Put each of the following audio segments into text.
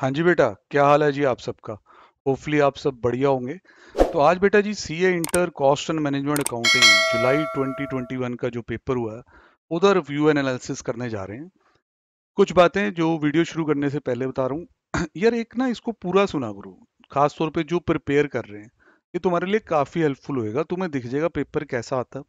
हाँ जी बेटा क्या हाल है जी आप सबका होपफुली आप सब बढ़िया होंगे तो आज बेटा जी C A inter cost and management accounting जुलाई 2021 का जो पेपर हुआ है उधर रिव्यू एंड एनालिसिस करने जा रहे हैं कुछ बातें जो वीडियो शुरू करने से पहले बता रहा हूँ यार एक ना इसको पूरा सुना करो खासतौर पर जो प्रिपेयर कर रहे हैं ये तुम्हारे लिए काफ़ी हेल्पफुल होएगा तुम्हें दिख जाएगा पेपर कैसा आता है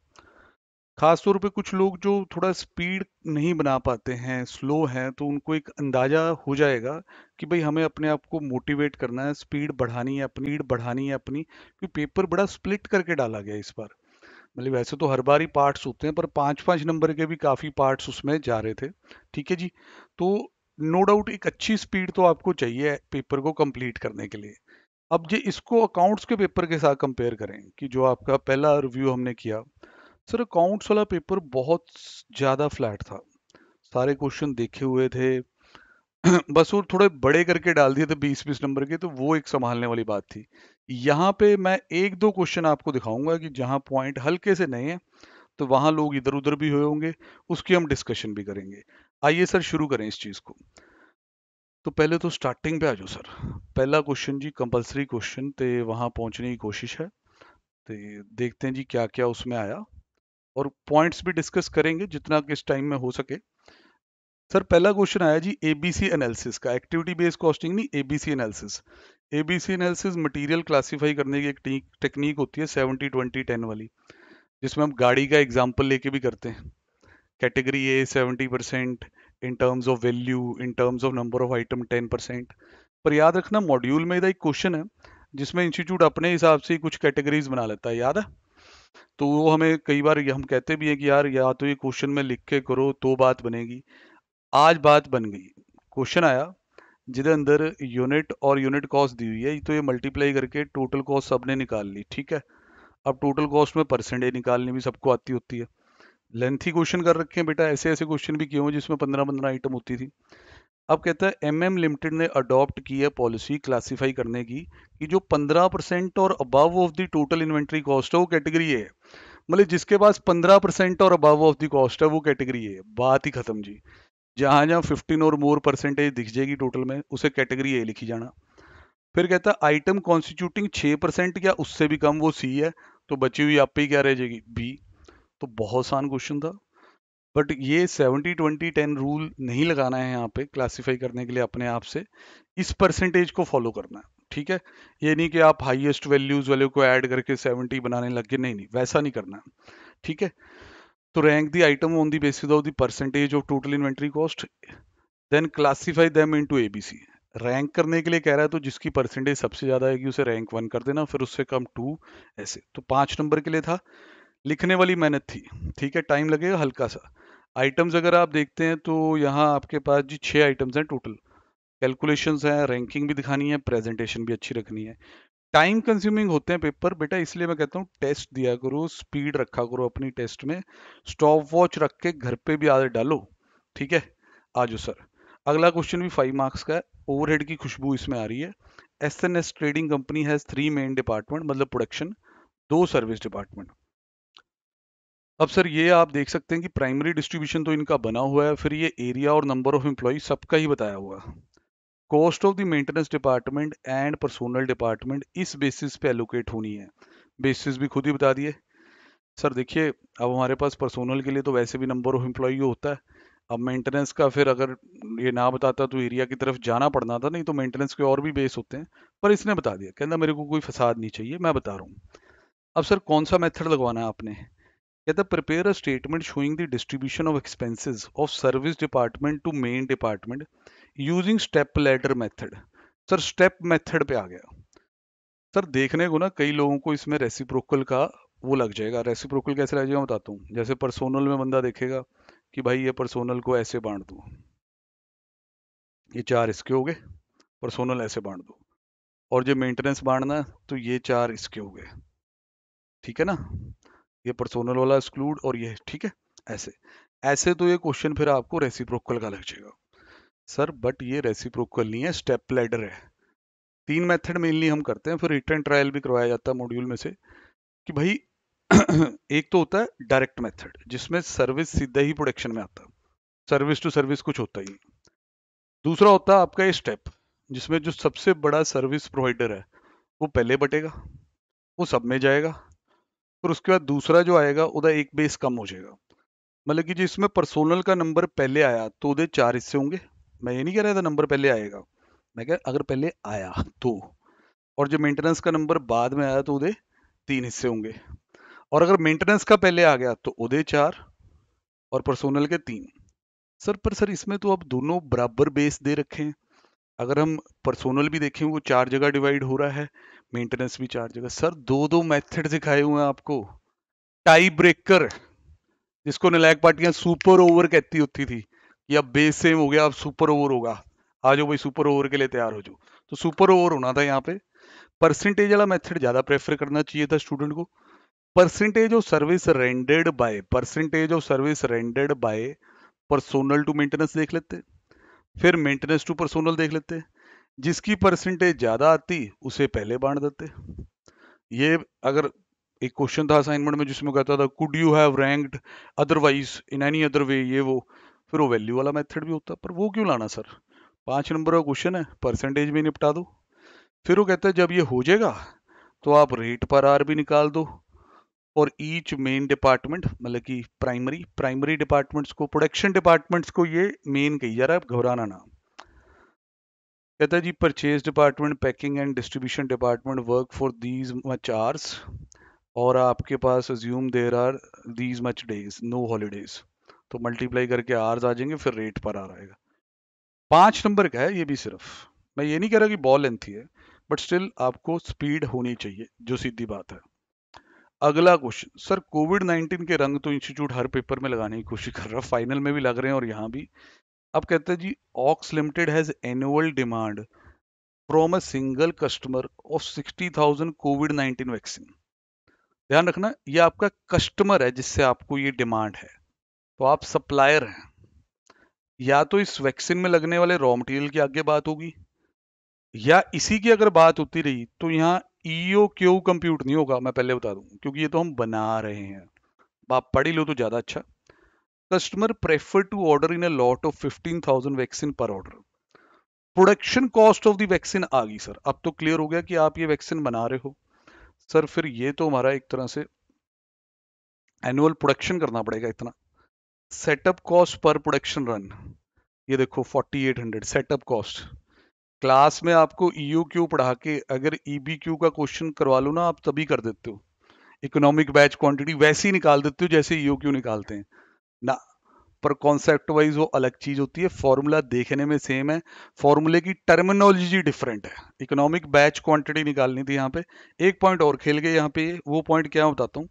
खासतौर पे कुछ लोग जो थोड़ा स्पीड नहीं बना पाते हैं स्लो हैं तो उनको एक अंदाज़ा हो जाएगा कि भाई हमें अपने आप को मोटिवेट करना है स्पीड बढ़ानी है अपनी स्पीड बढ़ानी है अपनी क्योंकि पेपर बड़ा स्प्लिट करके डाला गया इस बार मतलब वैसे तो हर बार ही पार्ट्स होते हैं पर पाँच पाँच नंबर के भी काफ़ी पार्ट्स उसमें जा रहे थे ठीक है जी तो नो डाउट एक अच्छी स्पीड तो आपको चाहिए पेपर को कंप्लीट करने के लिए अब जी इसको अकाउंट्स के पेपर के साथ कंपेयर करें कि जो आपका पहला रिव्यू हमने किया सर अकाउंट्स वाला पेपर बहुत ज़्यादा फ्लैट था सारे क्वेश्चन देखे हुए थे बस वो थोड़े बड़े करके डाल दिए थे बीस बीस नंबर के तो वो एक संभालने वाली बात थी यहाँ पे मैं एक दो क्वेश्चन आपको दिखाऊंगा कि जहाँ पॉइंट हल्के से नहीं है तो वहाँ लोग इधर उधर भी हुए होंगे उसकी हम डिस्कशन भी करेंगे आइए सर शुरू करें इस चीज़ को तो पहले तो स्टार्टिंग पे आ जाओ सर पहला क्वेश्चन जी कंपलसरी क्वेश्चन तो वहाँ पहुँचने की कोशिश है तो देखते हैं जी क्या क्या उसमें आया और पॉइंट्स भी डिस्कस करेंगे जितना किस टाइम में हो सके सर पहला क्वेश्चन आया जी एबीसी एनालिसिस का एक्टिविटी बेस्ड कॉस्टिंग नहीं ABC analysis ABC analysis material classify करने की एक टेक्निक होती है सेवेंटी ट्वेंटी टेन वाली जिसमें हम गाड़ी का एग्जाम्पल लेके भी करते हैं category A seventy percent in terms of value in terms of number of item ten percent पर याद रखना मॉड्यूल में एक क्वेश्चन है जिसमें इंस्टीट्यूट अपने हिसाब से कुछ कैटेगरीज बना लेता है याद है तो वो हमें कई बार हम कहते भी हैं कि यार या तो ये क्वेश्चन में लिख के करो तो बात बनेगी आज बात बन गई क्वेश्चन आया जिधर अंदर यूनिट और यूनिट कॉस्ट दी हुई है तो ये मल्टीप्लाई करके टोटल कॉस्ट सबने निकाल ली ठीक है अब टोटल कॉस्ट में परसेंटेज निकालनी भी सबको आती होती है लेंथी क्वेश्चन कर रखे हैं बेटा ऐसे ऐसे क्वेश्चन भी किए हों जिसमें पंद्रह पंद्रह आइटम होती थी अब कहता है एम एम लिमिटेड ने अडॉप्ट की है पॉलिसी क्लासीफाई करने की कि जो 15 परसेंट और above of the total inventory cost है वो कैटेगरी है मतलब जिसके पास 15 परसेंट और अबव ऑफ द कॉस्ट है वो कैटेगरी है बात ही खत्म जी जहाँ जहाँ 15 और मोर परसेंटेज दिख जाएगी टोटल में उसे कैटेगरी ए लिखी जाना फिर कहता है आइटम कॉन्स्टिट्यूटिंग छः परसेंट या उससे भी कम वो सी है तो बची हुई आप पे क्या रह जाएगी बी तो बहुत आसान क्वेश्चन था बट ये सेवेंटी ट्वेंटी टेन रूल नहीं लगाना है यहाँ पे क्लासीफाई करने के लिए अपने आप से इस परसेंटेज को फॉलो करना है ठीक है ये नहीं कि आप हाईएस्ट वैल्यूज वाले को ऐड करके 70 बनाने लग गए नहीं नहीं वैसा नहीं करना है ठीक है तो rank the item on the basis of the percentage of total inventory cost then classify them into ABC rank करने के लिए कह रहा है तो जिसकी परसेंटेज सबसे ज्यादा आएगी उसे रैंक वन कर देना फिर उससे कम टू ऐसे तो पांच नंबर के लिए था लिखने वाली मेहनत थी ठीक है टाइम लगेगा हल्का सा आइटम्स अगर आप देखते हैं तो यहाँ आपके पास जी छः आइटम्स हैं टोटल कैलकुलेशंस हैं रैंकिंग भी दिखानी है प्रेजेंटेशन भी अच्छी रखनी है टाइम कंज्यूमिंग होते हैं पेपर बेटा इसलिए मैं कहता हूँ टेस्ट दिया करो स्पीड रखा करो अपनी टेस्ट में स्टॉप वॉच रख के घर पे भी आदत डालो ठीक है आ जाओ सर अगला क्वेश्चन भी फाइव मार्क्स का है ओवरहेड की खुशबू इसमें आ रही है S N S trading company has three main department मतलब प्रोडक्शन दो सर्विस डिपार्टमेंट अब सर ये आप देख सकते हैं कि प्राइमरी डिस्ट्रीब्यूशन तो इनका बना हुआ है फिर ये एरिया और नंबर ऑफ एम्प्लॉय सबका ही बताया हुआ cost of the maintenance department and personal department इस बेसिस पे एलोकेट होनी है बेसिस भी खुद ही बता दिए सर देखिए अब हमारे पास पर्सोनल के लिए तो वैसे भी नंबर ऑफ एम्प्लॉय होता है अब मेंटेनेंस का फिर अगर ये ना बताता तो एरिया की तरफ जाना पड़ना था नहीं तो मेंटेनेंस के और भी बेस होते हैं पर इसने बता दिया कहना मेरे को कोई फसाद नहीं चाहिए मैं बता रहा हूँ अब सर कौन सा मेथड लगवाना है आपने Either prepare a statement showing the distribution of expenses of service department to main department using step ladder method. Sir step method पे आ गया सर देखने को ना कई लोगों को इसमें रेसिप्रोकल का वो लग जाएगा रेसिप्रोकल कैसे लग जाएगा बताता हूँ जैसे पर्सोनल में बंदा देखेगा कि भाई ये पर्सोनल को ऐसे बांट दो ये चार इसके हो गए पर्सोनल ऐसे बांट दो और जो मेंटेनेंस बांटना है तो ये चार इसके हो गए ठीक है ना ये पर्सोनल वाला एक्सक्लूड और ये ठीक है ऐसे ऐसे तो ये क्वेश्चन फिर आपको रेसिप्रोकल का लग जाएगा सर बट ये रेसिप्रोकल नहीं है स्टेप लेडर है तीन मेथड मेनली हम करते हैं फिर रिटर्न ट्रायल भी करवाया जाता है मॉड्यूल में से कि भाई एक तो होता है डायरेक्ट मेथड जिसमें सर्विस सीधा ही प्रोडक्शन में आता है सर्विस टू सर्विस कुछ होता ही दूसरा होता है आपका ये स्टेप जिसमें जो सबसे बड़ा सर्विस प्रोवाइडर है वो पहले बटेगा वो सब में जाएगा और उसके बाद दूसरा जो आएगा उदा एक बेस कम हो जाएगा मतलब कि जो इसमें परसोनल का नंबर पहले आया तो ਉਹਦੇ चार हिस्से होंगे मैं ये नहीं कह रहा था नंबर पहले आएगा मैं कह अगर पहले आया तो और जो मेंटेनेंस का नंबर बाद में आया तो ਉਹਦੇ तीन हिस्से होंगे और अगर मेंटेनेंस का पहले आ गया तो ਉਹਦੇ चार और पर्सोनल के तीन सर पर सर इसमें तो आप दोनों बराबर बेस दे रखे हैं अगर हम पर्सोनल भी देखें वो चार जगह डिवाइड हो रहा है मेंटेनेंस भी चार जगह सर दो दो मेथड दिखाए हुए हैं आपको टाई ब्रेकर जिसको नलायक पार्टियां सुपर ओवर कहती होती थी कि अब बेस सेम हो गया अब सुपर ओवर होगा आ जाओ भाई सुपर ओवर के लिए तैयार हो जाओ तो सुपर ओवर होना था यहाँ पे परसेंटेज वाला मेथड ज़्यादा प्रेफर करना चाहिए था स्टूडेंट को percentage of service rendered by percentage of service rendered by personal to maintenance देख लेते हैं फिर मेंटेनेंस टू पर्सोनल देख लेते जिसकी परसेंटेज ज़्यादा आती उसे पहले बांट देते ये अगर एक क्वेश्चन था असाइनमेंट में जिसमें कहता था could you have ranked otherwise in any other way ये वो फिर वो वैल्यू वाला मेथड भी होता पर वो क्यों लाना सर पाँच नंबर का क्वेश्चन है परसेंटेज भी निपटा दो फिर वो कहता है जब ये हो जाएगा तो आप रेट पर आर भी निकाल दो और ईच मेन डिपार्टमेंट मतलब कि प्राइमरी प्राइमरी डिपार्टमेंट्स को प्रोडक्शन डिपार्टमेंट्स को ये मेन कही जा रहा है घबराना ना कहता है जी purchase department packing and distribution department work for these much hours और आपके पास assume there are these much days no holidays तो मल्टीप्लाई करके आर्स आ जाएंगे फिर रेट पर आ रहेगा पांच नंबर का है ये भी सिर्फ मैं ये नहीं कह रहा कि बॉल लेंथी है बट स्टिल आपको स्पीड होनी चाहिए जो सीधी बात है अगला क्वेश्चन सर कोविड 19 के रंग तो इंस्टीट्यूट हर पेपर में लगाने की कोशिश कर रहा है फाइनल में भी लग रहे हैं और यहाँ भी अब कहते हैं जी Ox limited has annual demand from a single customer of 60,000 COVID 19 vaccine ध्यान रखना ये आपका कस्टमर है जिससे आपको ये डिमांड है तो आप सप्लायर हैं या तो इस वैक्सीन में लगने वाले रॉ मटेरियल की आगे बात होगी या इसी की अगर बात होती रही तो यहाँ ईओ क्यू कंप्यूट नहीं होगा मैं पहले बता दूं क्योंकि ये तो हम बना रहे हैं आप पढ़ी लो तो ज़्यादा अच्छा customer prefer to order in a lot of 15,000 vaccine पर order production cost of the vaccine आ गई सर अब तो क्लियर हो गया कि आप ये वैक्सीन बना रहे हो सर फिर ये तो हमारा एक तरह से एनुअल प्रोडक्शन करना पड़ेगा इतना सेटअप कॉस्ट पर प्रोडक्शन रन ये देखो 4800 सेटअप कॉस्ट क्लास में आपको ई e क्यू पढ़ा के अगर ईबी e क्यू का क्वेश्चन करवा लो ना आप तभी कर देते हो इकोनॉमिक बैच क्वांटिटी वैसे ही निकाल देते हो जैसे ई e क्यू निकालते हैं ना पर कॉन्सेप्ट वाइज वो अलग चीज होती है फॉर्मूला देखने में सेम है फॉर्मूले की टर्मिनोलॉजी डिफरेंट है इकोनॉमिक बैच क्वांटिटी निकालनी थी यहाँ पे एक पॉइंट और खेल गए यहाँ पे वो पॉइंट क्या बताता हूँ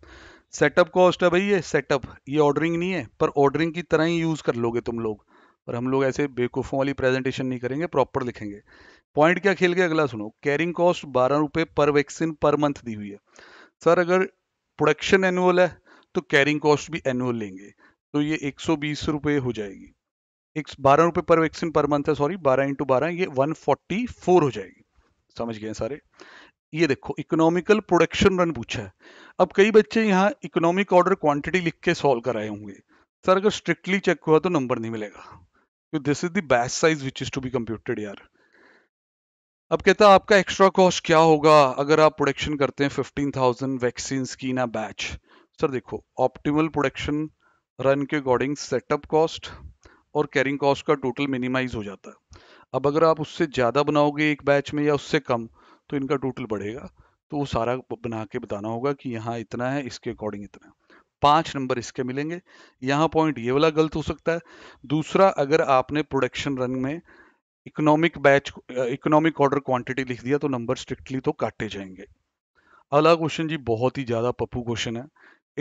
सेटअप कॉस्ट है भाई ये सेटअप ये ऑर्डरिंग नहीं है पर ऑर्डरिंग की तरह ही यूज कर लोगे तुम लोग और हम लोग ऐसे बेकूफों वाली प्रेजेंटेशन नहीं करेंगे प्रॉपर लिखेंगे पॉइंट क्या खेल के अगला सुनो कैरिंग कॉस्ट बारह रुपये पर वैक्सीन पर मंथ दी हुई है सर अगर प्रोडक्शन एनुअल है तो कैरिंग कॉस्ट भी एनुअल लेंगे तो ये एक सौ हो जाएगी एक बारह रुपये पर वैक्सीन पर मंथ है सॉरी बारह इंटू बारह ये वन हो जाएगी समझ गए सारे ये देखो इकोनॉमिकल प्रोडक्शन रन पूछा है अब कई बच्चे यहाँ इकोनॉमिक ऑर्डर क्वांटिटी लिख के सॉल्व कराए होंगे सर अगर स्ट्रिक्टली चेक हुआ तो नंबर नहीं मिलेगा तो this is the batch size which is to be computed यार अब कहता है आपका एक्स्ट्रा कॉस्ट क्या होगा अगर आप प्रोडक्शन करते हैं फिफ्टीन थाउजेंड वैक्सीन की ना बैच सर देखो ऑप्टिमल प्रोडक्शन रन के अकॉर्डिंग सेटअप कॉस्ट और कैरिंग कॉस्ट का टोटल मिनिमाइज हो जाता है अब अगर आप उससे ज़्यादा बनाओगे एक बैच में या उससे कम तो इनका टोटल बढ़ेगा तो वो सारा बना के बताना होगा कि यहाँ इतना है इसके अकॉर्डिंग इतना है पांच नंबर इसके मिलेंगे यहाँ पॉइंट ये वाला गलत हो सकता है दूसरा अगर आपने प्रोडक्शन रन में economic batch economic order quantity लिख दिया तो नंबर स्ट्रिक्टली तो काटे जाएंगे अगला क्वेश्चन जी बहुत ही ज्यादा पप्पू क्वेश्चन है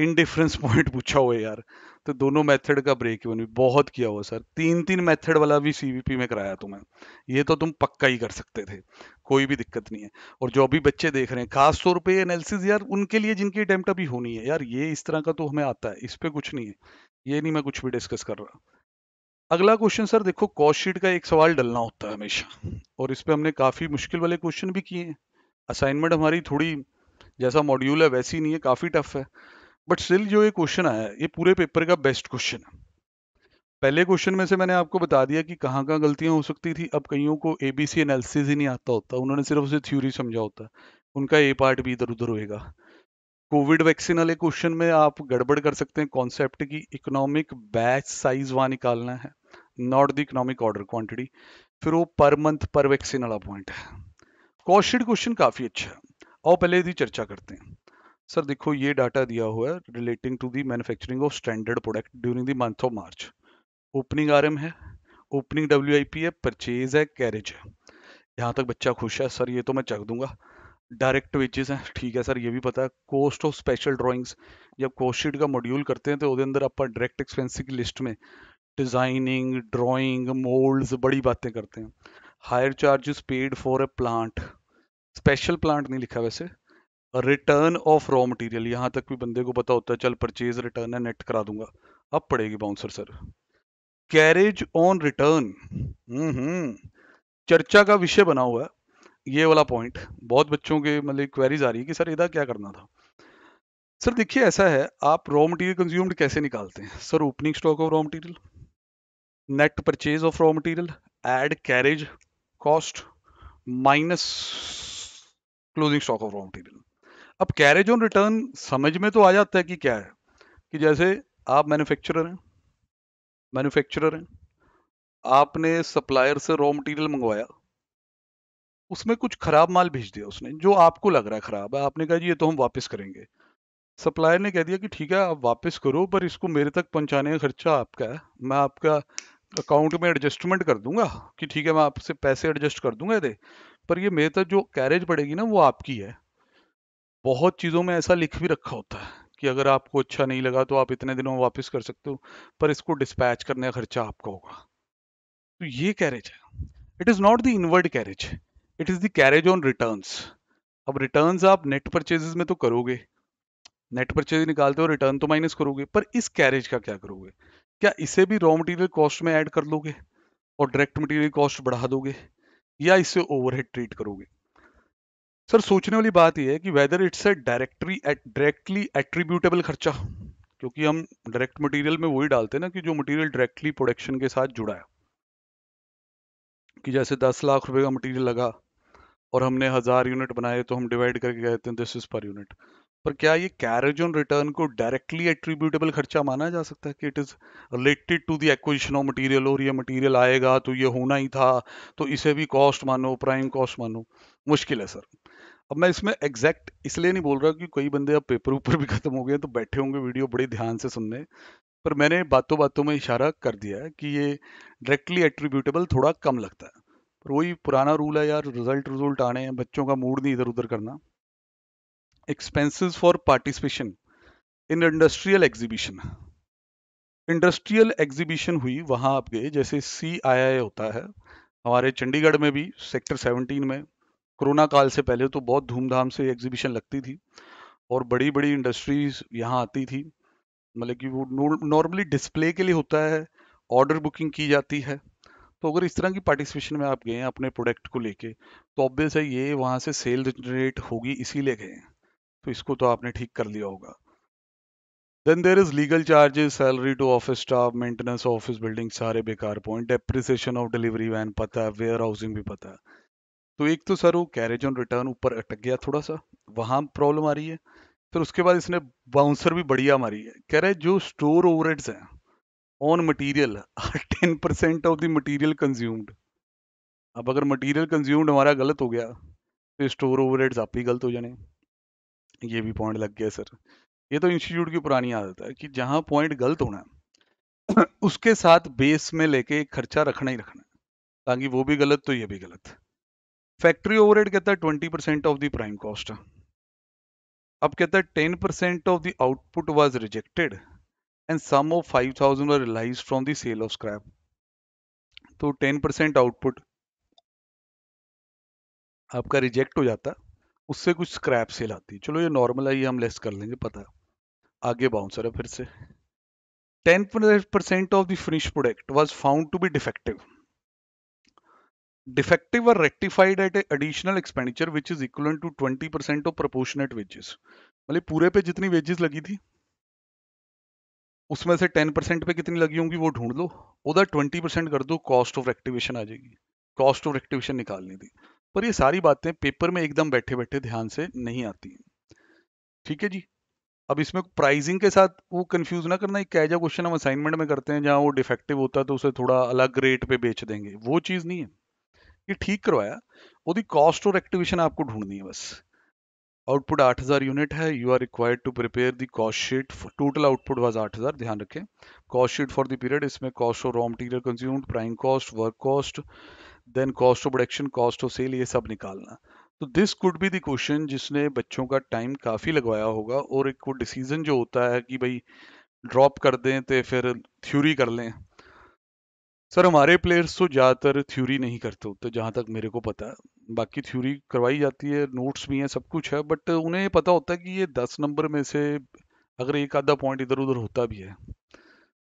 इनडिफरेंस पॉइंट पूछा हुआ है यार तो दोनों मेथड का ब्रेक इवन भी बहुत किया हुआ सर तीन तीन मेथड वाला भी सीवीपी में कराया तुम्हें ये तो तुम पक्का ही कर सकते थे कोई भी दिक्कत नहीं है और जो अभी बच्चे देख रहे हैं खास तौर पे एनालिसिस यार उनके लिए जिनकी अटेम्प्ट अभी होनी है यार ये इस तरह का तो हमें आता है इस पर कुछ नहीं है ये नहीं मैं कुछ भी डिस्कस कर रहा अगला क्वेश्चन सर देखो कॉस्ट शीट का एक सवाल डलना होता है हमेशा और इस पर हमने काफ़ी मुश्किल वाले क्वेश्चन भी किए हैं असाइनमेंट हमारी थोड़ी जैसा मॉड्यूल है वैसी नहीं है काफ़ी टफ है बट स्टिल जो ये क्वेश्चन आया ये पूरे पेपर का बेस्ट क्वेश्चन है पहले क्वेश्चन में से मैंने आपको बता दिया कि कहाँ कहाँ गलतियाँ हो सकती थी अब कईयों को ए बी सी एनालिसिस ही नहीं आता होता उन्होंने सिर्फ उसे थ्योरी समझा होता उनका ए पार्ट भी इधर उधर होएगा कोविड वैक्सीन वाले क्वेश्चन में आप गड़बड़ कर सकते हैं कॉन्सेप्ट की इकोनॉमिक बैच साइज वहाँ निकालना है not the economic order quantity फिर वो पर मंथ पर वैक्सीन वाला पॉइंट है क्वेश्चन काफ़ी अच्छा है और पहले यदि चर्चा करते हैं सर देखो ये डाटा दिया हुआ है relating to the manufacturing of standard product during the month of March opening RM है ओपनिंग डब्ल्यू है परचेज है कैरेज है यहाँ तक बच्चा खुश है सर ये तो मैं चख दूंगा डायरेक्ट वेजेस हैं ठीक है सर ये भी पता है कोस्ट ऑफ स्पेशल ड्रॉइंग्स जब कोस्ट शीट का मॉड्यूल करते हैं तो उसके अंदर आप डायरेक्ट एक्सपेंसिव की लिस्ट में डिजाइनिंग ड्रॉइंग मोल्ड्स बड़ी बातें करते हैं higher charges paid for a plant special plant नहीं लिखा वैसे रिटर्न ऑफ रॉ मटेरियल यहां तक भी बंदे को पता होता है चल परचेज रिटर्न है नेट करा दूंगा अब पड़ेगी bouncer sir carriage on return hmm चर्चा का विषय बना हुआ है ये वाला पॉइंट बहुत बच्चों के मतलब क्वेरीज आ रही है कि सर इधर क्या करना था सर देखिए ऐसा है आप रॉ मटेरियल कंज्यूम्ड कैसे निकालते हैं sir opening stock of raw material net purchase of raw material add carriage cost minus closing stock of raw material अब कैरेज ऑन रिटर्न समझ में तो आ जाता है कि क्या है कि जैसे आप मैन्युफैक्चरर हैं मैन्युफैक्चरर हैं आपने सप्लायर से रॉ मटेरियल मंगवाया उसमें कुछ खराब माल भेज दिया उसने जो आपको लग रहा है खराब है आपने कहा जी ये तो हम वापस करेंगे सप्लायर ने कह दिया कि ठीक है आप वापस करो पर इसको मेरे तक पहुंचाने का खर्चा आपका है मैं आपका अकाउंट में एडजस्टमेंट कर दूंगा कि ठीक है मैं आपसे पैसे एडजस्ट कर दूंगा दे पर ये मेरे तक जो कैरेज पड़ेगी ना वो आपकी है बहुत चीज़ों में ऐसा लिख भी रखा होता है कि अगर आपको अच्छा नहीं लगा तो आप इतने दिनों में वापस कर सकते हो पर इसको डिस्पैच करने का खर्चा आपका होगा तो ये कैरेज है it is not the inward carriage it is the carriage on returns अब रिटर्न्स आप नेट परचेजेस में तो करोगे नेट परचेज निकालते हो रिटर्न तो माइनस करोगे पर इस कैरेज का क्या करोगे क्या इसे भी रॉ मटेरियल कॉस्ट में ऐड कर लोगे और डायरेक्ट मटेरियल कॉस्ट बढ़ा दोगे या इसे ओवरहेड ट्रीट करोगे सर सोचने वाली बात यह है कि whether it's a directly directly attributable खर्चा क्योंकि हम डायरेक्ट मटेरियल में वही डालते हैं ना कि जो मटेरियल डायरेक्टली प्रोडक्शन के साथ जुड़ा है कि जैसे दस लाख रुपए का मटेरियल लगा और हमने हज़ार यूनिट बनाए तो हम डिवाइड करके कहते हैं दिस इज़ पर यूनिट पर क्या ये कैरेज ऑन रिटर्न को डायरेक्टली एट्रीब्यूटेबल खर्चा माना जा सकता है कि it is related to the acquisition of material और ये मटेरियल आएगा तो ये होना ही था तो इसे भी कॉस्ट मानो प्राइम कॉस्ट मानो मुश्किल है सर अब मैं इसमें एग्जैक्ट इसलिए नहीं बोल रहा कि कई बंदे अब पेपर ऊपर भी खत्म हो गए तो बैठे होंगे वीडियो बड़े ध्यान से सुनने पर मैंने बातों बातों में इशारा कर दिया है कि ये डायरेक्टली एट्रीब्यूटेबल थोड़ा कम लगता है पर वही पुराना रूल है यार रिजल्ट रिजल्ट आने हैं बच्चों का मूड नहीं इधर उधर करना expenses for participation in industrial exhibition industrial exhibition हुई वहाँ आप गए जैसे सी होता है हमारे चंडीगढ़ में भी सेक्टर 17 में कोरोना काल से पहले तो बहुत धूमधाम से एग्जीबिशन लगती थी और बड़ी बड़ी इंडस्ट्रीज यहाँ आती थी मतलब कि वो नॉर्मली डिस्प्ले के लिए होता है ऑर्डर बुकिंग की जाती है तो अगर इस तरह की पार्टिसिपेशन में आप गए हैं अपने प्रोडक्ट को लेके तो ऑब्वियस है ये वहाँ से सेल जनरेट होगी इसीलिए गए हैं तो इसको तो आपने ठीक कर लिया होगा then there is legal charges salary to office staff maintenance office building सारे बेकार point depreciation of delivery van पता है वेयर हाउसिंग भी पता है तो एक तो सर वो कैरेज ऑन रिटर्न ऊपर अटक गया थोड़ा सा वहाँ प्रॉब्लम आ रही है फिर उसके बाद इसने बाउंसर भी बढ़िया मारी है कह रहे जो स्टोर ओवर हैं on material ten percent of the consumed अब अगर मटीरियल कंज्यूम्ड हमारा गलत हो गया तो स्टोर ओवर आप ही गलत हो जाने ये भी पॉइंट लग गया सर ये तो इंस्टीट्यूट की पुरानी आदत है कि जहाँ पॉइंट गलत होना है उसके साथ बेस में लेके खर्चा रखना ही रखना है ताकि वो भी गलत तो ये भी गलत फैक्ट्री ओवरहेड कहता है twenty percent of the prime cost अब कहता है ten percent of the output was rejected and sum of five thousand are realise from the sale of scrap तो टेन परसेंट आउटपुट आपका रिजेक्ट हो जाता उससे कुछ स्क्रैप सेल आती चलो ये नॉर्मल आई हम लेस कर लेंगे पता है आगे बाउंसर है फिर से ten percent of the finish product was found to be defective defective were rectified at additional expenditure which is equivalent to 20% of proportionate wages मतलब पूरे पे जितनी वेजेस लगी थी उसमें से 10% पे कितनी लगी होंगी वो ढूंढ लो उधर 20% कर दो कॉस्ट ऑफ रेक्टिवेशन आ जाएगी कॉस्ट ऑफ रेक्टिवेशन निकालनी थी पर ये सारी बातें पेपर में एकदम बैठे बैठे ध्यान से नहीं आती हैं ठीक है जी अब इसमें प्राइसिंग के साथ वो कंफ्यूज ना करना एक कैजा क्वेश्चन हम असाइनमेंट में करते हैं जहाँ वो डिफेक्टिव होता है तो उसे थोड़ा अलग रेट पे बेच देंगे वो चीज़ नहीं है ये ठीक करवाया कॉस्ट और एक्टिवेशन आपको ढूंढनी है बस आउटपुट 8000 यूनिट है you are required to prepare the cost sheet total output was 8000 ध्यान रखें cost sheet for the period इसमें cost of raw material consumed prime cost work cost then cost of production cost of sale ये सब निकालना तो this could be question question जिसने बच्चों का टाइम काफ़ी लगवाया होगा और एक वो डिसीजन जो होता है कि भाई ड्रॉप कर दें तो फिर थ्योरी कर लें सर हमारे प्लेयर्स तो ज़्यादातर थ्योरी नहीं करते होते जहाँ तक मेरे को पता है बाकी थ्योरी करवाई जाती है नोट्स भी हैं सब कुछ है बट उन्हें ये पता होता है कि ये दस नंबर में से अगर एक आधा पॉइंट इधर उधर होता भी है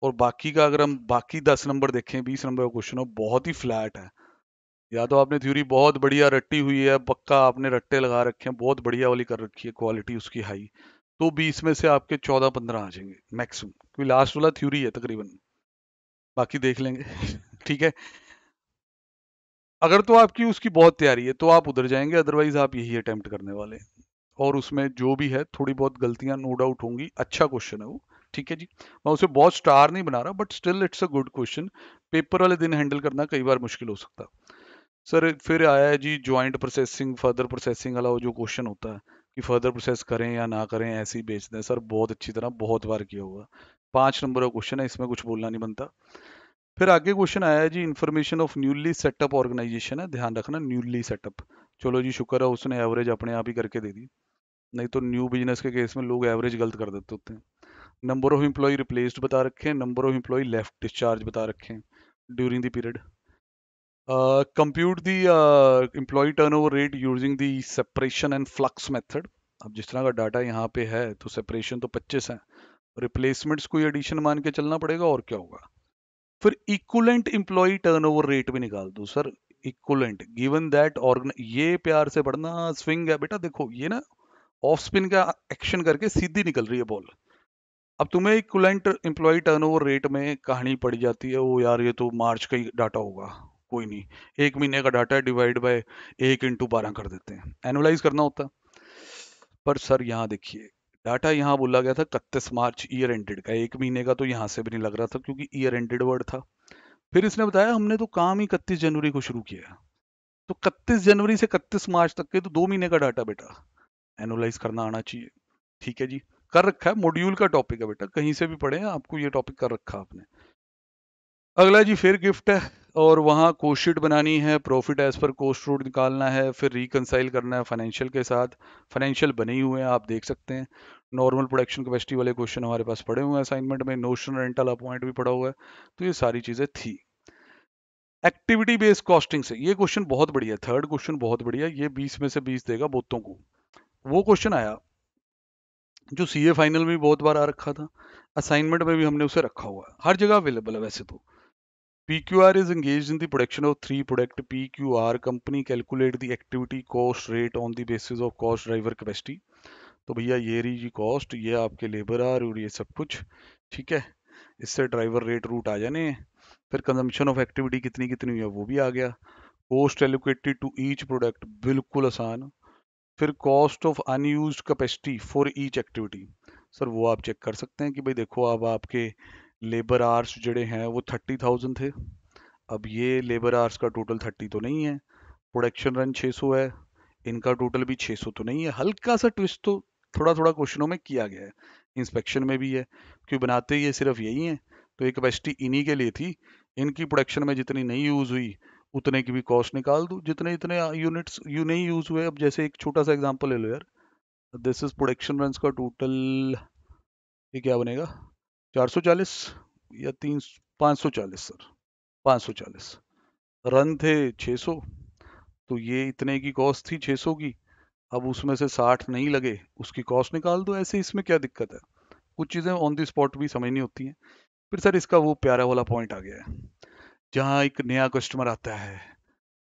और बाकी का अगर हम बाकी दस नंबर देखें बीस नंबर का क्वेश्चन हो बहुत ही फ्लैट है या तो आपने थ्योरी बहुत बढ़िया रट्टी हुई है पक्का आपने रट्टे लगा रखे हैं बहुत बढ़िया वाली कर रखी है क्वालिटी उसकी हाई तो बीस में से आपके चौदह पंद्रह आ जाएंगे मैक्सिमम क्योंकि लास्ट वाला थ्योरी है तकरीबन बाकी देख लेंगे ठीक है अगर तो आपकी उसकी बहुत तैयारी है तो आप उधर जाएंगे अदरवाइज आप यही अटेम्प्ट करने वाले और उसमें जो भी है थोड़ी बहुत गलतियां नो डाउट होंगी अच्छा क्वेश्चन है वो ठीक है जी मैं उसे बहुत स्टार नहीं बना रहा but still it's a good question paper वाले दिन हैंडल करना कई बार मुश्किल हो सकता सर फिर आया है जी ज्वाइंट प्रोसेसिंग फर्दर प्रोसेसिंग वाला जो क्वेश्चन होता है कि फर्दर प्रोसेस करें या ना करें ऐसे ही बेचते हैं सर बहुत अच्छी तरह बहुत बार किया हुआ पांच नंबर का क्वेश्चन है इसमें कुछ बोलना नहीं बनता फिर आगे क्वेश्चन आया है जी information of newly setup organisation है ध्यान रखना न्यूली सेटअप चलो जी शुक्र है उसने एवरेज अपने आप ही करके दे दी नहीं तो न्यू बिजनेस के केस में लोग एवरेज गलत कर देते होते हैं नंबर ऑफ इम्प्लॉय रिप्लेस्ड बता रखे हैं number of employee left discharge बता रखे हैं during the period compute the employee turnover rate using the separation and flux method अब जिस तरह का डाटा यहाँ पे है तो सेपरेशन तो 25 है रिप्लेसमेंट्स को एडिशन मान के चलना पड़ेगा और क्या होगा फिर इक्वलेंट इंप्लॉय टर्नओवर रेट भी निकाल दो sir equivalent given that organ ये प्यार से पढ़ना स्विंग है बेटा देखो ये ना ऑफ स्पिन का एक्शन करके सीधी निकल रही है बॉल अब तुम्हें इक्वलेंट एम्प्लॉय टर्नओवर रेट में कहानी पड़ जाती है वो यार ये तो मार्च का ही डाटा होगा कोई नहीं एक महीने का डाटा डिवाइड बाय एक इंटू बारह कर देते हैं एनालाइज करना होता पर सर यहाँ देखिए डाटा यहाँ बोला गया था इकतीस मार्च ईयर एंडेड का एक महीने का तो यहाँ से भी नहीं लग रहा था क्योंकि ईयर एंडेड वर्ड था फिर इसने बताया हमने तो काम ही इकतीस जनवरी को शुरू किया तो इकतीस जनवरी से इकतीस मार्च तक के तो दो महीने का डाटा बेटा एनालाइज करना आना चाहिए ठीक है जी कर रखा है मॉड्यूल का टॉपिक है बेटा कहीं से भी पढ़े आपको ये टॉपिक कर रखा आपने अगला जी फिर गिफ्ट है और वहाँ कोस्ट बनानी है प्रॉफिट एज पर कोस्ट रूट निकालना है फिर रिकनसाइल करना है फाइनेंशियल के साथ फाइनेंशियल बने हुए हैं आप देख सकते हैं नॉर्मल प्रोडक्शन कैपेसिटी वाले क्वेश्चन हमारे पास पड़े हुए हैं असाइनमेंट में नोशन रेंटल अपॉइंट भी पड़ा हुआ है तो ये सारी चीज़ें थी एक्टिविटी बेस्ड कॉस्टिंग से ये क्वेश्चन बहुत बढ़िया थर्ड क्वेश्चन बहुत बढ़िया ये बीस में से बीस देगा बोतों को वो क्वेश्चन आया जो सीए फाइनल में भी बहुत बार आ रखा था असाइनमेंट में भी हमने उसे रखा हुआ है हर जगह अवेलेबल है वैसे तो PQR is engaged in the production of three product. PQR company calculate the activity cost rate on the basis of cost driver capacity. तो भैया ये रही जी कॉस्ट ये आपके लेबर आर और ये सब कुछ ठीक है इससे ड्राइवर रेट रूट आ जाने हैं फिर कंजम्पशन ऑफ एक्टिविटी कितनी कितनी हुई है वो भी आ गया cost allocated to each product बिल्कुल आसान फिर cost of unused capacity for each activity sir वो आप चेक कर सकते हैं कि भाई देखो अब आप आपके लेबर आवर्स जोड़े हैं वो थर्टी थाउजेंड थे अब ये लेबर आवर्स का टोटल थर्टी तो नहीं है प्रोडक्शन रन सौ है इनका टोटल भी सौ तो नहीं है हल्का सा ट्विस्ट तो थोड़ा थोड़ा क्वेश्चनों में किया गया है इंस्पेक्शन में भी है क्योंकि बनाते ये सिर्फ यही हैं तो ये कैपेसिटी इन्हीं के लिए थी इनकी प्रोडक्शन में जितनी नहीं यूज़ हुई उतने की भी कॉस्ट निकाल दूँ जितने इतने यूनिट्स यू नहीं यूज़ हुए अब जैसे एक छोटा सा एग्जाम्पल ले लो यार दिस इज़ प्रोडक्शन रन का टोटल ये क्या बनेगा 440 या तीन चालीस सर 540 रन थे 600 तो ये इतने की कॉस्ट थी 600 की अब उसमें से 60 नहीं लगे उसकी कॉस्ट निकाल दो ऐसे इसमें क्या दिक्कत है कुछ चीज़ें ऑन द स्पॉट भी नहीं होती हैं फिर सर इसका वो प्यारा वाला पॉइंट आ गया है जहाँ एक नया कस्टमर आता है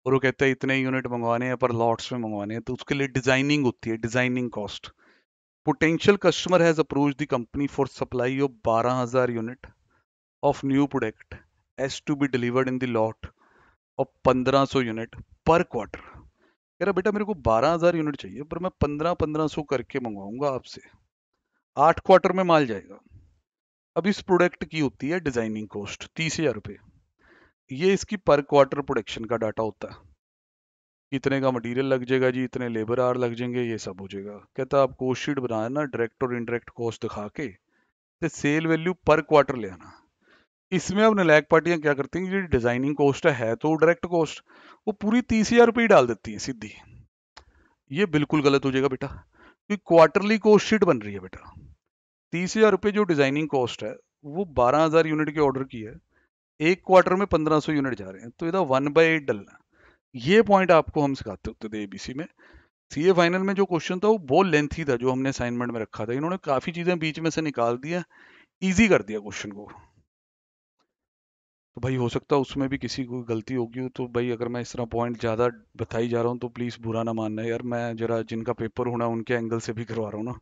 और वो कहता है इतने यूनिट मंगवाने हैं पर लॉट्स में मंगवाने हैं तो उसके लिए डिजाइनिंग होती है designing cost potential customer has approach the company for supply of बारह हजार unit of new product as to be delivered in the of पंद्रह सौ यूनिट पर क्वार्टर कह रहा बेटा मेरे को बारह हजार यूनिट चाहिए पर मैं पंद्रह पंद्रह सौ करके मंगवाऊंगा आपसे आठ क्वार्टर में माल जाएगा अब इस प्रोडक्ट की होती है डिजाइनिंग कॉस्ट तीस हजार रुपये ये इसकी पर क्वार्टर प्रोडक्शन का डाटा होता है इतने का मटेरियल लग जाएगा जी इतने लेबर आर लग जाएंगे ये सब हो जाएगा कहता आप कोस्ट शीट बनाया ना डायरेक्ट और इनडायरेक्ट कॉस्ट दिखा के तो सेल वैल्यू पर क्वार्टर ले आना इसमें अब नलैक पार्टियां क्या करती हैं जी डिजाइनिंग कॉस्ट है तो डायरेक्ट कॉस्ट वो पूरी तीस हजार रुपये डाल देती हैं सीधी ये बिल्कुल गलत हो जाएगा बेटा क्योंकि क्वार्टरली कॉस्ट शीट बन रही है बेटा तीस हजार रुपये जो डिजाइनिंग कॉस्ट है वो बारह हजार यूनिट के ऑर्डर की है एक क्वार्टर में पंद्रह सौ यूनिट जा रहे हैं तो यदा वन बाई एट डलना ये पॉइंट आपको हम सिखाते होते थे एबीसी में सीए फाइनल में जो क्वेश्चन था वो बहुत लेंथी था जो हमने असाइनमेंट में रखा था इन्होंने काफी चीजें बीच में से निकाल दिया इजी कर दिया क्वेश्चन को तो भाई हो सकता है उसमें भी किसी को गलती होगी तो भाई अगर मैं इस तरह पॉइंट ज़्यादा बताई जा रहा हूँ तो प्लीज़ बुरा ना मानना यार मैं जरा जिनका पेपर होना उनके एंगल से भी करवा रहा हूँ ना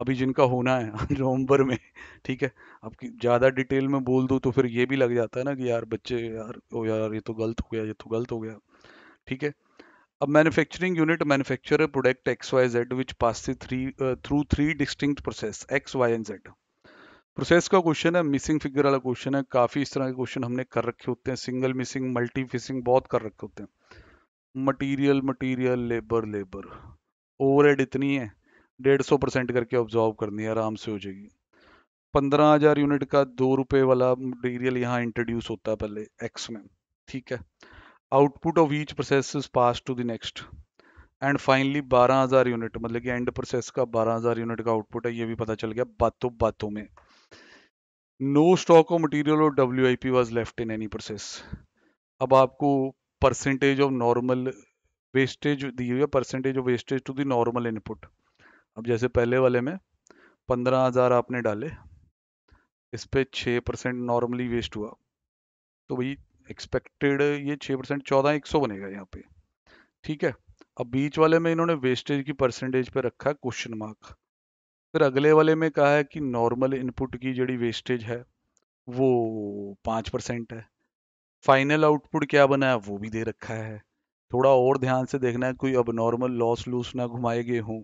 अभी जिनका होना है नवम्बर में ठीक है अब ज़्यादा डिटेल में बोल दू तो फिर ये भी लग जाता है ना कि यार बच्चे यार ओ यार ये तो गलत हो गया ये तो गलत हो गया ठीक है अब manufacturing unit manufacture product X Y Z which pass three through three distinct process X Y and Z process का क्वेश्चन है मिसिंग फिगर वाला क्वेश्चन है काफ़ी इस तरह के क्वेश्चन हमने कर रखे होते हैं सिंगल मिसिंग मल्टी फिसिंग बहुत कर रखे होते हैं material material labour labour over इतनी है डेढ़ सौ परसेंट करके ऑब्जॉर्व करनी है आराम से हो जाएगी पंद्रह हज़ार यूनिट का दो रुपये वाला मटेरियल यहाँ इंट्रोड्यूस होता है पहले एक्स में ठीक है output of each process is pass to the next and finally 12000 unit मतलब कि एंड प्रोसेस का 12000 यूनिट का आउटपुट है ये भी पता चल गया बातों बातों में नो स्टॉक ऑफ मटेरियल और W I P was left in any process अब आपको परसेंटेज ऑफ नॉर्मल वेस्टेज दी हुई है percentage of wastage to the normal input अब जैसे पहले वाले में पंद्रह हज़ार आपने डाले इस पर छः परसेंट नॉर्मली वेस्ट हुआ तो भाई एक्सपेक्टेड ये छः परसेंट चौदह एक सौ बनेगा यहाँ पे ठीक है अब बीच वाले में इन्होंने वेस्टेज की परसेंटेज पे रखा है क्वेश्चन मार्क फिर अगले वाले में कहा है कि नॉर्मल इनपुट की जड़ी वेस्टेज है वो पाँच परसेंट है फाइनल आउटपुट क्या बना है वो भी दे रखा है थोड़ा और ध्यान से देखना है कोई अब नॉर्मल लॉस लूस ना घुमाए गए हों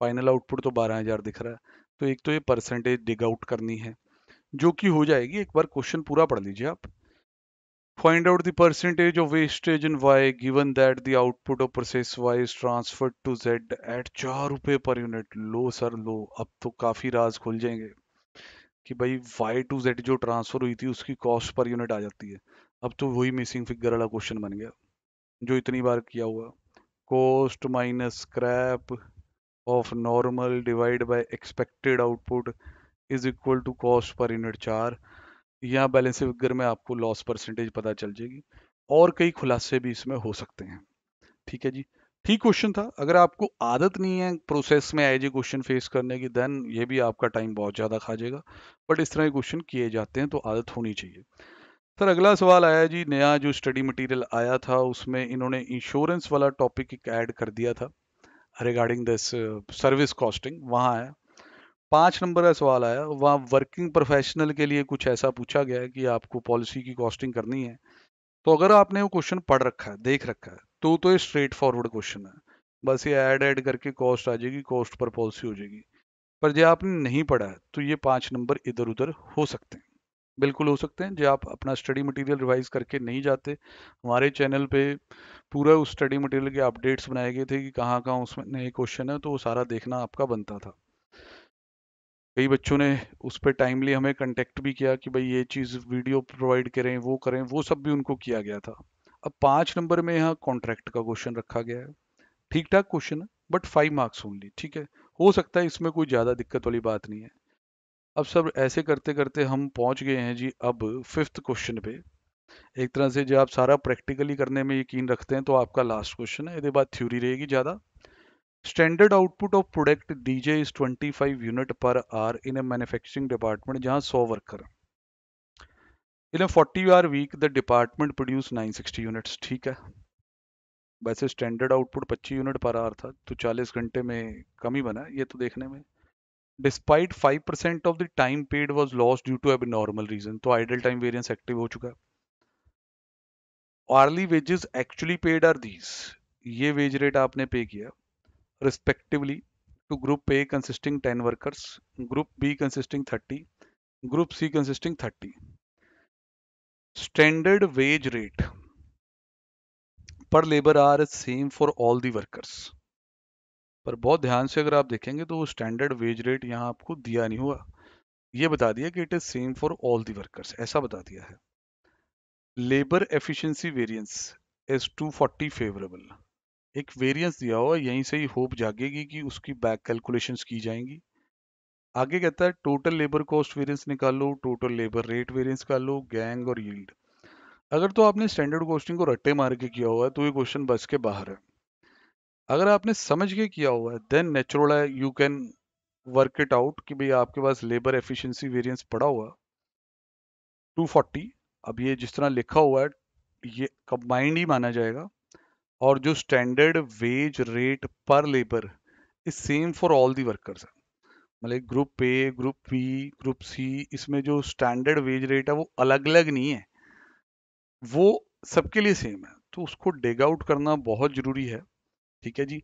फाइनल आउटपुट तो बारह हज़ार दिख रहा है तो एक तो ये परसेंटेज डिग आउट करनी है जो कि हो जाएगी एक बार क्वेश्चन पूरा पढ़ लीजिए आप Find out the percentage of wastage in Y given that the output of process Y is transferred to Z at चार रुपये पर यूनिट लो सर लो अब तो काफ़ी राज खुल जाएंगे कि भाई Y to Z जो ट्रांसफ़र हुई थी उसकी कॉस्ट पर यूनिट आ जाती है अब तो वही मिसिंग फिगर वाला क्वेश्चन बन गया जो इतनी बार किया हुआ cost minus scrap of normal divide by expected output is equal to cost per unit चार यहाँ बैलेंस फिगर में आपको लॉस परसेंटेज पता चल जाएगी और कई खुलासे भी इसमें हो सकते हैं ठीक है जी ठीक क्वेश्चन था अगर आपको आदत नहीं है प्रोसेस में जी क्वेश्चन फेस करने की देन ये भी आपका टाइम बहुत ज़्यादा खा जाएगा बट इस तरह के क्वेश्चन किए जाते हैं तो आदत होनी चाहिए सर अगला सवाल आया जी नया जो स्टडी मटेरियल आया था उसमें इन्होंने इंश्योरेंस वाला टॉपिक एक ऐड कर दिया था रिगार्डिंग दिस सर्विस कॉस्टिंग वहाँ आया पाँच नंबर का सवाल आया वहाँ वर्किंग प्रोफेशनल के लिए कुछ ऐसा पूछा गया है कि आपको पॉलिसी की कॉस्टिंग करनी है तो अगर आपने वो क्वेश्चन पढ़ रखा है देख रखा है तो तो ये स्ट्रेट फॉरवर्ड क्वेश्चन है बस ये ऐड ऐड करके कॉस्ट आ जाएगी कॉस्ट पर पॉलिसी हो जाएगी पर जो आपने नहीं पढ़ा है तो ये पाँच नंबर इधर उधर हो सकते हैं बिल्कुल हो सकते हैं जो आप अपना स्टडी मटेरियल रिवाइज करके नहीं जाते हमारे चैनल पे पूरा उस स्टडी मटेरियल के अपडेट्स बनाए गए थे कि कहाँ कहाँ उसमें नए क्वेश्चन है तो वो सारा देखना आपका बनता था कई बच्चों ने उस पर टाइमली हमें कंटेक्ट भी किया कि भाई ये चीज़ वीडियो प्रोवाइड करें वो करें वो सब भी उनको किया गया था अब पाँच नंबर में यहाँ कॉन्ट्रैक्ट का क्वेश्चन रखा गया है ठीक ठाक क्वेश्चन है बट फाइव मार्क्स ओनली ठीक है हो सकता है इसमें कोई ज़्यादा दिक्कत वाली बात नहीं है अब सब ऐसे करते करते हम पहुँच गए हैं जी अब फिफ्थ क्वेश्चन पे एक तरह से जब आप सारा प्रैक्टिकली करने में यकीन रखते हैं तो आपका लास्ट क्वेश्चन है ये बात थ्योरी रहेगी ज़्यादा standard output of product DJ is 25 unit per hour in a manufacturing department जहां 100 worker in a 40 hour week the department produce 960 units ठीक है वैसे standard output 25 unit per hour था तो 40 घंटे में कम ही बना ये तो देखने में despite 5% percent of the time paid was loss due to abnormal reason तो आइडल टाइम वेरियंस एक्टिव हो चुका है hourly wages actually paid are these ये वेज रेट आपने पे किया respectively to group A consisting 10 workers, group B consisting 30, group C consisting 30. Standard wage rate per labor hour is same for all the workers. पर बहुत ध्यान से अगर आप देखेंगे तो स्टैंडर्ड वेज रेट यहाँ आपको दिया नहीं हुआ ये बता दिया कि it is same for all the workers ऐसा बता दिया है labour efficiency variance is 240 favourable एक वेरियंस दिया हुआ यहीं से ही होप जागेगी कि उसकी बैक कैलकुलेशन की जाएंगी आगे कहता है टोटल लेबर कॉस्ट वेरियंस निकालो टोटल लेबर रेट का लो गैंग और यील्ड अगर तो आपने स्टैंडर्ड क्वेश्चन को रट्टे मार के किया हुआ है तो ये क्वेश्चन बस के बाहर है अगर आपने समझ के किया हुआ है देन नेचुरल है you can work it out कि भाई आपके पास लेबर एफिशिएंसी वेरिएंस पड़ा हुआ 240 अब ये जिस तरह लिखा हुआ है ये कंबाइंड ही माना जाएगा और जो standard wage rate per labour is same for all the workers मतलब group A group B group C इसमें जो स्टैंडर्ड वेज रेट है वो अलग अलग नहीं है वो सबके लिए सेम है तो उसको डेग आउट करना बहुत ज़रूरी है ठीक है जी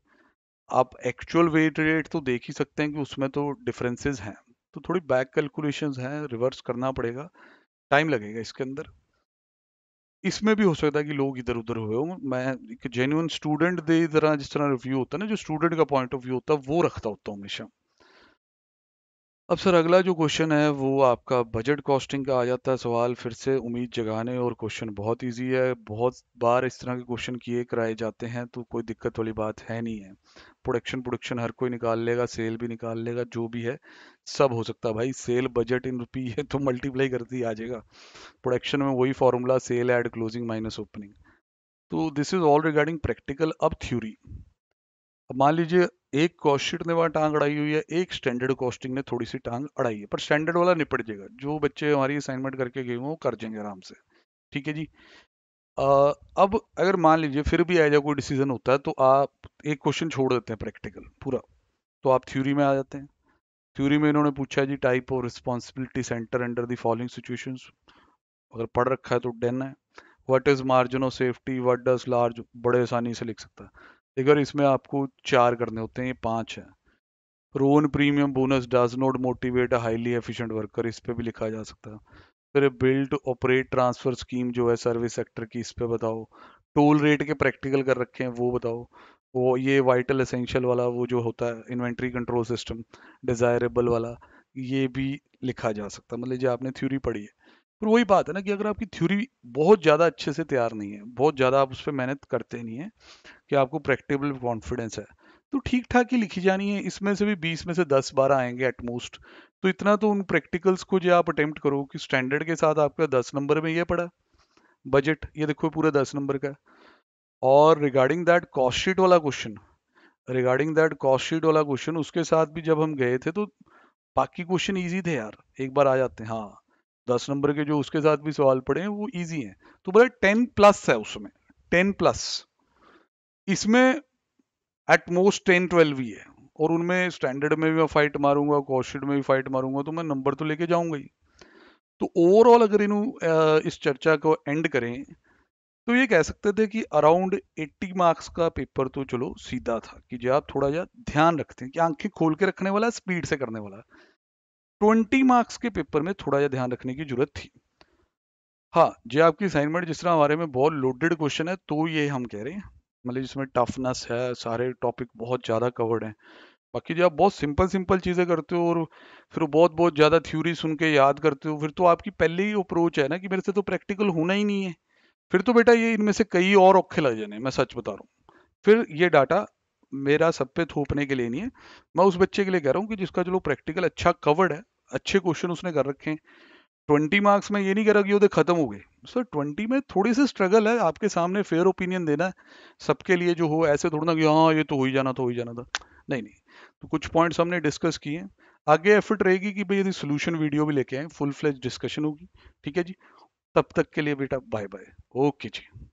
आप एक्चुअल वेज रेट तो देख ही सकते हैं कि उसमें तो डिफरेंसेस हैं तो थोड़ी बैक कैलकुलेशंस हैं रिवर्स करना पड़ेगा टाइम लगेगा इसके अंदर इसमें भी हो सकता है कि लोग इधर उधर हुए हों मैं एक जेन्यून स्टूडेंट दे तरह जिस तरह रिव्यू होता है ना जो स्टूडेंट का पॉइंट ऑफ व्यू होता है वो रखता होता हूँ हमेशा अब सर अगला जो क्वेश्चन है वो आपका बजट कॉस्टिंग का आ जाता है सवाल फिर से उम्मीद जगाने और क्वेश्चन बहुत इजी है बहुत बार इस तरह के क्वेश्चन किए कराए जाते हैं तो कोई दिक्कत वाली बात है नहीं है प्रोडक्शन प्रोडक्शन हर कोई निकाल लेगा सेल भी निकाल लेगा जो भी है सब हो सकता है भाई सेल बजट इन रुपी है तो मल्टीप्लाई करती आ जाएगा प्रोडक्शन में वही formula sale add closing minus opening तो this is all regarding practical अब थ्यूरी मान लीजिए एक कॉस्ट शीट ने वहाँ टांग अड़ाई हुई है एक स्टैंडर्ड कॉस्टिंग ने थोड़ी सी टांग अड़ाई है पर स्टैंडर्ड वाला निपट जाएगा जो बच्चे हमारी असाइनमेंट करके गए वो कर जाएंगे आराम से ठीक है जी आ, अब अगर मान लीजिए फिर भी आया जाए कोई डिसीजन होता है तो आप एक क्वेश्चन छोड़ देते हैं प्रैक्टिकल पूरा तो आप थ्योरी में आ जाते हैं थ्योरी में इन्होंने पूछा जी type of responsibility centre under the following situation अगर पढ़ रखा है तो डेन है what is margin of safety what does large बड़े आसानी से लिख सकता है अगर इसमें आपको चार करने होते हैं ये पांच है Rowan premium bonus does not motivate a highly efficient worker इस पर भी लिखा जा सकता है फिर बिल्ड ऑपरेट ट्रांसफर स्कीम जो है सर्विस सेक्टर की इस पर बताओ टोल रेट के प्रैक्टिकल कर रखे हैं वो बताओ वो ये वाइटल एसेंशियल वाला वो जो होता है इन्वेंट्री कंट्रोल सिस्टम डिज़ायरेबल वाला ये भी लिखा जा सकता है मतलब जो आपने थ्योरी पढ़ी है पर वही बात है ना कि अगर आपकी थ्योरी बहुत ज़्यादा अच्छे से तैयार नहीं है बहुत ज़्यादा आप उस पर मेहनत करते नहीं है कि आपको प्रैक्टिकल कॉन्फिडेंस है तो ठीक ठाक ही लिखी जानी है इसमें से भी बीस में से दस बारह आएंगे एटमोस्ट तो इतना तो उन प्रैक्टिकल्स को जो आप अटेम्प्ट करो कि स्टैंडर्ड के साथ आपका दस नंबर में ये पड़ा बजट ये देखो पूरा दस नंबर का और रिगार्डिंग दैट कॉस्ट शीट वाला question regarding that cost sheet वाला क्वेश्चन उसके साथ भी जब हम गए थे तो बाकी क्वेश्चन ईजी थे यार एक बार आ जाते हैं हाँ दस नंबर के जो उसके साथ भी सवाल पड़े हैं वो इजी हैं तो बोला टेन प्लस है उसमें टेन प्लस इसमें एट मोस्ट टेन ट्वेल्व ही है और उनमें स्टैंडर्ड में भी मैं फाइट मारूंगा कॉशिड में भी फाइट मारूंगा तो मैं नंबर तो लेके जाऊंगा ही तो ओवरऑल अगर इन इस चर्चा को एंड करें तो ये कह सकते थे कि अराउंड 80 मार्क्स का पेपर तो चलो सीधा था कि जो आप थोड़ा जा ध्यान रखते हैं कि आंखें खोल के रखने वाला स्पीड से करने वाला ट्वेंटी मार्क्स के पेपर में थोड़ा सा ध्यान रखने की जरूरत थी हाँ जो आपकी असाइनमेंट जिस तरह हमारे में बहुत लोडेड क्वेश्चन है तो ये हम कह रहे हैं मतलब जिसमें टफनेस है सारे टॉपिक बहुत ज़्यादा कवर्ड हैं बाकी जो आप बहुत सिंपल सिंपल चीज़ें करते हो और फिर बहुत बहुत ज़्यादा थ्योरी सुन के याद करते हो फिर तो आपकी पहले ही अप्रोच है ना कि मेरे से तो प्रैक्टिकल होना ही नहीं है फिर तो बेटा ये इनमें से कई और औखे लग जाने मैं सच बता रहा हूँ फिर ये डाटा मेरा सब पे थोपने के लिए नहीं है मैं उस बच्चे के लिए कह रहा हूँ कि जिसका चलो प्रैक्टिकल अच्छा कवर्ड है अच्छे क्वेश्चन उसने कर रखे हैं ट्वेंटी मार्क्स में ये नहीं कह रहा कि वो तो खत्म हो गए सर ट्वेंटी में थोड़ी सी स्ट्रगल है आपके सामने फेयर ओपिनियन देना है सबके लिए जो हो ऐसे थोड़ा ना कि हाँ ये तो हो ही जाना था तो हो ही जाना था नहीं नहीं तो कुछ पॉइंट्स हमने डिस्कस किए हैं आगे एफर्ट रहेगी कि भाई यदि सोल्यूशन वीडियो भी लेके आए फुल फ्लेज डिस्कशन होगी ठीक है जी तब तक के लिए बेटा बाय बाय ओके जी